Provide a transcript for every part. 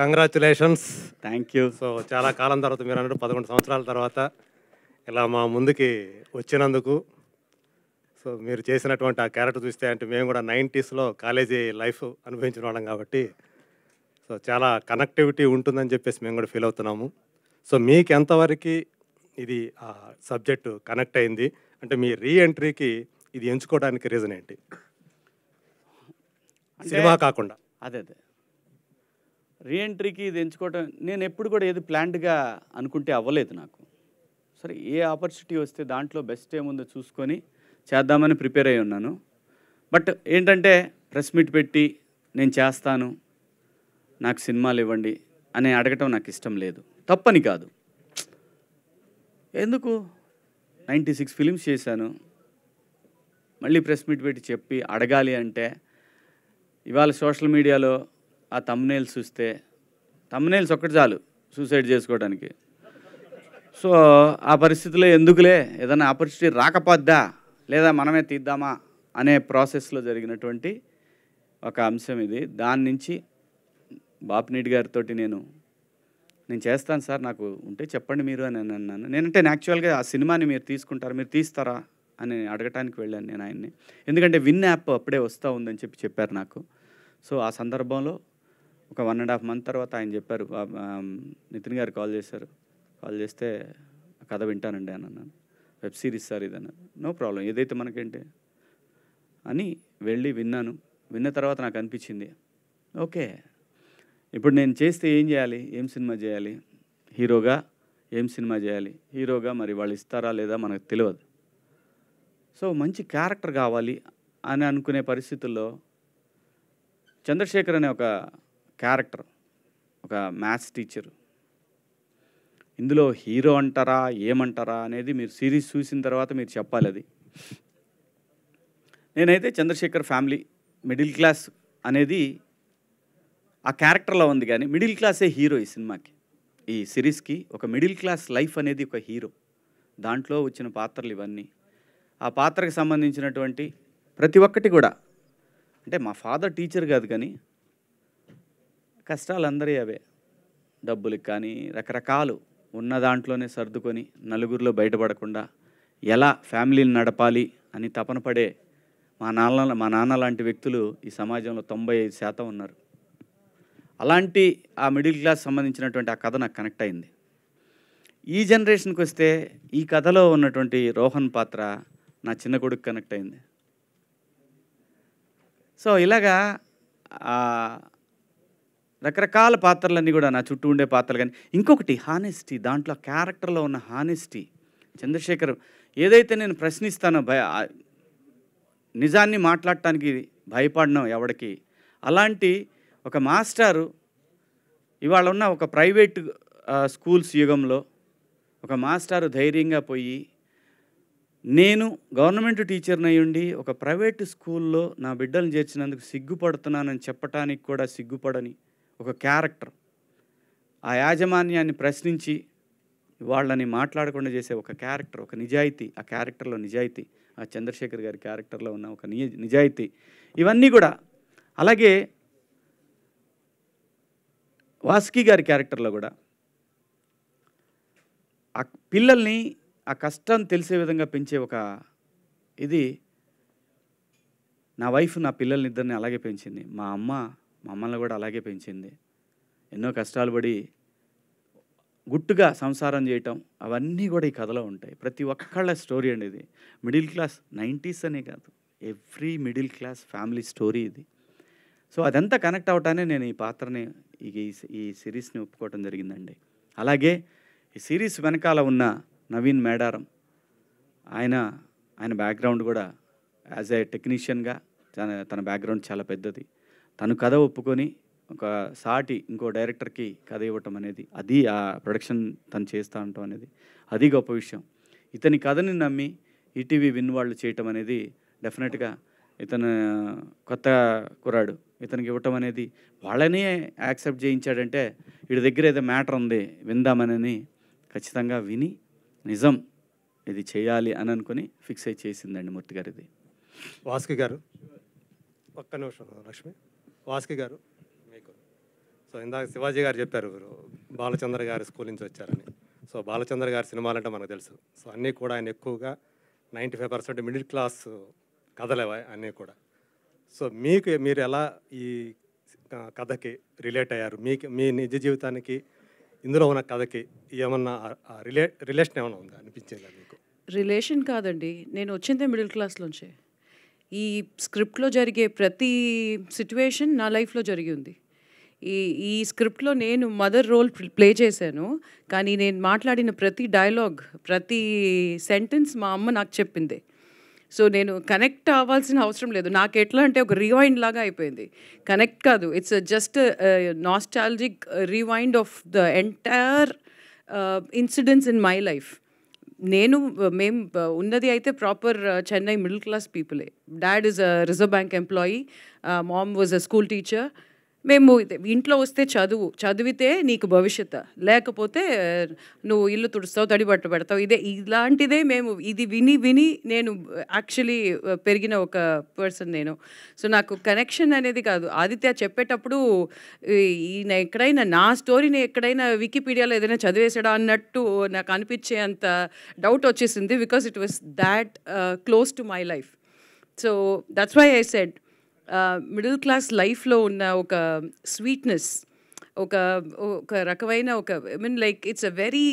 Congratulations thank you so చాలా కాలం తర్వాత మీరు అన్నట్టు పదకొండు సంవత్సరాల తర్వాత ఇలా మా ముందుకి వచ్చినందుకు సో మీరు చేసినటువంటి ఆ క్యారెక్టర్ చూస్తే అంటే మేము కూడా నైంటీస్లో కాలేజీ లైఫ్ అనుభవించిన వాళ్ళం కాబట్టి సో చాలా కనెక్టివిటీ ఉంటుందని చెప్పేసి మేము కూడా ఫీల్ అవుతున్నాము సో మీకు ఎంతవరకు ఇది ఆ సబ్జెక్టు కనెక్ట్ అయింది అంటే మీ రీఎంట్రీకి ఇది ఎంచుకోవడానికి రీజన్ ఏంటి సినిమా కాకుండా అదే అదే రీఎంట్రీకి ఇది ఎంచుకోవటం నేను ఎప్పుడు కూడా ఏది ప్లాన్డ్గా అనుకుంటే అవ్వలేదు నాకు సరే ఏ ఆపర్చునిటీ వస్తే దాంట్లో బెస్ట్ ఏముందో చూసుకొని చేద్దామని ప్రిపేర్ అయి ఉన్నాను బట్ ఏంటంటే ప్రెస్ మీట్ పెట్టి నేను చేస్తాను నాకు సినిమాలు ఇవ్వండి అని అడగటం నాకు ఇష్టం లేదు తప్పని కాదు ఎందుకు నైంటీ సిక్స్ ఫిలిమ్స్ చేశాను మళ్ళీ ప్రెస్ మీట్ పెట్టి చెప్పి అడగాలి అంటే ఇవాళ సోషల్ మీడియాలో ఆ తమ్నేల్స్ చూస్తే తమ్మనేల్స్ ఒక్కటి చాలు సూసైడ్ చేసుకోవడానికి సో ఆ పరిస్థితిలో ఎందుకులే ఏదైనా ఆపర్చునిటీ రాకపోద్దా లేదా మనమే తీద్దామా అనే ప్రాసెస్లో జరిగినటువంటి ఒక అంశం ఇది దాని నుంచి బాప్నీటి గారితో నేను నేను చేస్తాను సార్ నాకు ఉంటే చెప్పండి మీరు అని నేను అన్నాను నేనంటే యాక్చువల్గా ఆ సినిమాని మీరు తీసుకుంటారా మీరు తీస్తారా అని అడగటానికి వెళ్ళాను నేను ఆయన్ని ఎందుకంటే విన్ యాప్ అప్పుడే వస్తూ ఉందని చెప్పి చెప్పారు నాకు సో ఆ సందర్భంలో ఒక వన్ అండ్ హాఫ్ మంత్ తర్వాత ఆయన చెప్పారు నితిన్ గారు కాల్ చేశారు కాల్ చేస్తే కథ వింటానండి అని అన్నాను వెబ్ సిరీస్ సార్ ఇదన్నారు నో ప్రాబ్లం ఏదైతే మనకేంటి అని వెళ్ళి విన్నాను విన్న తర్వాత నాకు అనిపించింది ఓకే ఇప్పుడు నేను చేస్తే ఏం చేయాలి ఏం సినిమా చేయాలి హీరోగా ఏం సినిమా చేయాలి హీరోగా మరి వాళ్ళు ఇస్తారా లేదా మనకు తెలియదు సో మంచి క్యారెక్టర్ కావాలి అని అనుకునే పరిస్థితుల్లో చంద్రశేఖర్ అనే ఒక క్యారెక్టర్ ఒక మ్యాథ్స్ టీచర్ ఇందులో హీరో అంటారా ఏమంటారా అనేది మీరు సిరీస్ చూసిన తర్వాత మీరు చెప్పాలి అది నేనైతే చంద్రశేఖర్ ఫ్యామిలీ మిడిల్ క్లాస్ అనేది ఆ క్యారెక్టర్లో ఉంది కానీ మిడిల్ క్లాసే హీరో ఈ సినిమాకి ఈ సిరీస్కి ఒక మిడిల్ క్లాస్ లైఫ్ అనేది ఒక హీరో దాంట్లో వచ్చిన పాత్రలు ఇవన్నీ ఆ పాత్రకు సంబంధించినటువంటి ప్రతి ఒక్కటి కూడా అంటే మా ఫాదర్ టీచర్ కాదు కానీ కష్టాలు అందరి అవే డబ్బులకు కానీ రకరకాలు ఉన్న దాంట్లోనే సర్దుకొని నలుగురిలో బయటపడకుండా ఎలా ఫ్యామిలీని నడపాలి అని తపన పడే మా నాన్న మా నాన్న లాంటి వ్యక్తులు ఈ సమాజంలో తొంభై ఐదు శాతం ఉన్నారు అలాంటి ఆ మిడిల్ క్లాస్ సంబంధించినటువంటి ఆ కథ నాకు కనెక్ట్ అయింది ఈ జనరేషన్కి వస్తే ఈ కథలో ఉన్నటువంటి రోహన్ పాత్ర నా చిన్న కొడుకు కనెక్ట్ అయింది సో ఇలాగా రకరకాల పాత్రలన్నీ కూడా నా చుట్టూ ఉండే పాత్రలు కానీ ఇంకొకటి హానెస్టీ దాంట్లో క్యారెక్టర్లో ఉన్న హానెస్టీ చంద్రశేఖర్ ఏదైతే నేను ప్రశ్నిస్తానో భయ నిజాన్ని మాట్లాడటానికి భయపడినా ఎవడికి అలాంటి ఒక మాస్టారు ఇవాళ ఉన్న ఒక ప్రైవేట్ స్కూల్స్ యుగంలో ఒక మాస్టారు ధైర్యంగా పోయి నేను గవర్నమెంట్ టీచర్ని అయ్యుండి ఒక ప్రైవేట్ స్కూల్లో నా బిడ్డలను చేర్చినందుకు సిగ్గుపడుతున్నానని చెప్పటానికి కూడా సిగ్గుపడని ఒక క్యారెక్టర్ ఆ యాజమాన్యాన్ని ప్రశ్నించి వాళ్ళని మాట్లాడకుండా చేసే ఒక క్యారెక్టర్ ఒక నిజాయితీ ఆ క్యారెక్టర్లో నిజాయితీ ఆ చంద్రశేఖర్ గారి క్యారెక్టర్లో ఉన్న ఒక నిజాయితీ ఇవన్నీ కూడా అలాగే వాసుకి గారి క్యారెక్టర్లో కూడా ఆ పిల్లల్ని ఆ కష్టం తెలిసే విధంగా పెంచే ఒక ఇది నా వైఫ్ నా పిల్లల్ని ఇద్దరిని అలాగే పెంచింది మా అమ్మ మమ్మల్ని కూడా అలాగే పెంచింది ఎన్నో కష్టాలు పడి గుట్టుగా సంసారం చేయటం అవన్నీ కూడా ఈ కథలో ఉంటాయి ప్రతి ఒక్కళ్ళ స్టోరీ అండి ఇది మిడిల్ క్లాస్ నైంటీస్ అనే కాదు every middle class family story ఇది సో అదంతా కనెక్ట్ అవటానే నేను ఈ పాత్రని ఈ ఈ సిరీస్ని ఒప్పుకోవటం జరిగిందండి అలాగే ఈ సిరీస్ వెనకాల ఉన్న నవీన్ మేడారం ఆయన ఆయన బ్యాక్గ్రౌండ్ కూడా యాజ్ ఏ టెక్నీషియన్గా తన తన బ్యాక్గ్రౌండ్ చాలా పెద్దది తను కథ ఒప్పుకొని ఒక సాటి ఇంకో డైరెక్టర్కి కథ ఇవ్వటం అనేది అది ఆ ప్రొడక్షన్ తను చేస్తూ ఉండటం అనేది అది గొప్ప విషయం ఇతని కథని నమ్మి ఈటీవీ విన్ వాళ్ళు చేయటం అనేది డెఫినెట్గా ఇతను కొత్త కురాడు ఇతనికి ఇవ్వటం అనేది వాళ్ళనే యాక్సెప్ట్ చేయించాడంటే వీడి దగ్గర ఏదో మ్యాటర్ ఉంది విందామనని ఖచ్చితంగా విని నిజం ఇది చేయాలి అని అనుకుని ఫిక్స్ అయి చేసిందండి మూర్తి ఇది వాసుకి గారు ఒక్క నిమిషం లక్ష్మి వాసుకి గారు మీకు సో ఇందాక శివాజీ గారు చెప్పారు బాలచంద్ర గారి స్కూల్ నుంచి వచ్చారని సో బాలచంద్ర గారి సినిమాలంటే మనకు తెలుసు సో అన్నీ కూడా ఆయన ఎక్కువగా ninety five percent middle class కథలేవా అన్నీ కూడా సో మీకు మీరు ఎలా ఈ కథకి రిలేట్ అయ్యారు మీకు మీ నిజ జీవితానికి ఇందులో ఉన్న కథకి ఏమన్నా రిలే రిలేషన్ ఏమైనా ఉందా అనిపించిందా మీకు రిలేషన్ కాదండి నేను వచ్చిందే మిడిల్ క్లాస్ నుంచి ఈ స్క్రిప్ట్లో జరిగే ప్రతి సిట్యువేషన్ నా లైఫ్లో జరిగింది ఈ ఈ స్క్రిప్ట్లో నేను మదర్ రోల్ ప్లే చేశాను కానీ నేను మాట్లాడిన ప్రతి డైలాగ్ ప్రతి సెంటెన్స్ మా అమ్మ నాకు చెప్పింది సో నేను కనెక్ట్ అవ్వాల్సిన అవసరం లేదు నాకు ఎట్లా అంటే ఒక రివైండ్ లాగా అయిపోయింది కనెక్ట్ కాదు it's just nostalgic rewind of the entire incidents in my life నేను మేము ఉన్నది అయితే ప్రాపర్ చెన్నై మిడిల్ క్లాస్ పీపులే dad is a reserve bank employee mom was a school teacher మేము ఇంట్లో వస్తే చదువు చదివితే నీకు భవిష్యత్ లేకపోతే నువ్వు ఇల్లు తుడుస్తావు తడి బట్ట పెడతావు ఇదే ఇలాంటిదే మేము ఇది విని విని నేను యాక్చువల్లీ పెరిగిన ఒక పర్సన్ నేను సో నాకు కనెక్షన్ అనేది కాదు ఆదిత్య చెప్పేటప్పుడు ఈయన ఎక్కడైనా నా స్టోరీని ఎక్కడైనా వికీపీడియాలో ఏదైనా చదివేశాడా అన్నట్టు నాకు అనిపించే అంత డౌట్ వచ్చేసింది because it was that close to my life so that's why I said middle class లైఫ్లో ఉన్న ఒక స్వీట్నెస్ ఒక ఒక రకమైన ఒక I mean like it's a very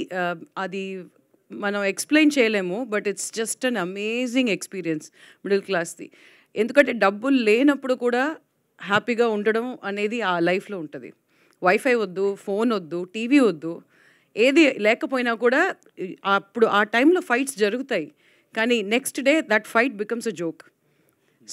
అది మనం ఎక్స్ప్లెయిన్ చేయలేము but it's just an amazing experience middle క్లాస్ది ఎందుకంటే డబ్బులు లేనప్పుడు కూడా హ్యాపీగా ఉండడం అనేది ఆ లైఫ్లో ఉంటుంది వైఫై వద్దు ఫోన్ వద్దు టీవీ వద్దు ఏది లేకపోయినా కూడా అప్పుడు ఆ టైంలో ఫైట్స్ జరుగుతాయి కానీ next day that fight becomes a joke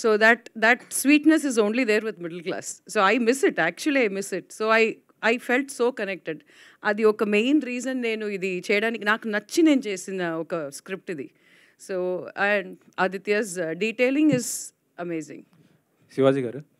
so that that sweetness is only there with middle class. So I miss it. Actually, I miss it. So I I felt so connected అది ఒక main reason నేను ఇది చేయడానికి నాకు నచ్చి నేను చేసిన ఒక స్క్రిప్ట్ ఇది so and Aditya's detailing is amazing Shivaji గారు